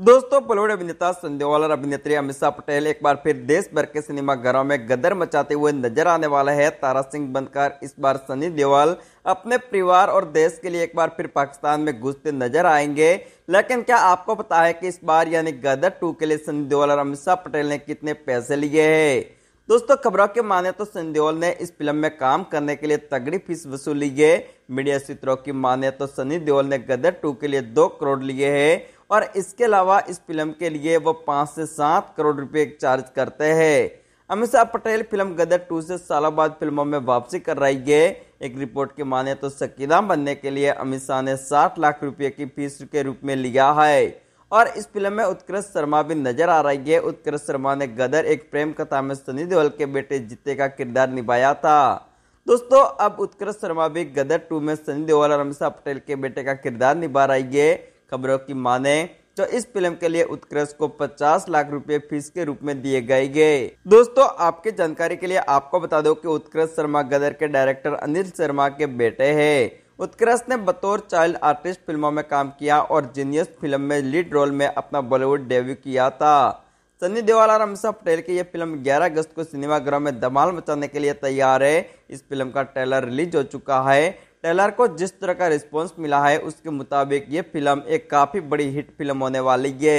दोस्तों बॉलीवुड अभिनेता संदेवाल और अभिनेत्री अमिषा पटेल एक बार फिर देश भर के सिनेमा घरों में गदर मचाते हुए नजर आने वाला है तारा सिंह बनकर इस बार सनी देवाल अपने परिवार और देश के लिए एक बार फिर पाकिस्तान में घुसते नजर आएंगे लेकिन क्या आपको पता है कि इस बार यानी गदर टू के लिए सनी देवाल और अमिषा पटेल ने कितने पैसे लिए है दोस्तों खबरों के माने तो सनी ने इस फिल्म में काम करने के लिए तगड़ी फीस वसूली है मीडिया सूत्रों की माने तो सनी देओल ने गदर टू के लिए दो करोड़ लिए है और इसके अलावा इस फिल्म के लिए वो पाँच से सात करोड़ रुपए चार्ज करते हैं अमित शाह पटेल फिल्म गदर टू से सालों बाद फिल्मों में वापसी कर रही है एक रिपोर्ट की माने तो सकीदाम बनने के लिए अमित शाह ने साठ लाख रुपये की फीस के रूप में लिया है और इस फिल्म में उत्कृष्ट शर्मा भी नजर आ रही है उत्कृष्ट शर्मा ने गदर एक प्रेम कथा में सनी देओल के बेटे जीते का किरदार निभाया था दोस्तों अब उत्कृष्ट शर्मा भी गदर टू में सनी देओल और अमित शाह पटेल के बेटे का किरदार निभा रही है खबरों की माने तो इस फिल्म के लिए उत्कृष्ट को 50 लाख रुपए फीस के रूप में दिए गए गए दोस्तों आपके जानकारी के लिए आपको बता दो कि उत्कृष्ट शर्मा गदर के डायरेक्टर अनिल शर्मा के बेटे हैं उत्कृष्ट ने बतौर चाइल्ड आर्टिस्ट फिल्मों में काम किया और जीनियस फिल्म में लीड रोल में अपना बॉलीवुड डेब्यू किया था सनी देवाल और अमिशा पटेल की यह फिल्म 11 अगस्त को सिनेमाघरों में धमाल मचाने के लिए तैयार है इस फिल्म का ट्रेलर रिलीज हो चुका है टेलर को जिस तरह का रिस्पॉन्स मिला है उसके मुताबिक ये फिल्म एक काफ़ी बड़ी हिट फिल्म होने वाली है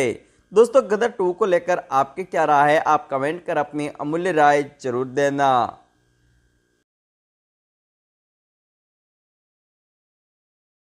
दोस्तों गदर टू को लेकर आपके क्या राय है आप कमेंट कर अपनी अमूल्य राय जरूर देना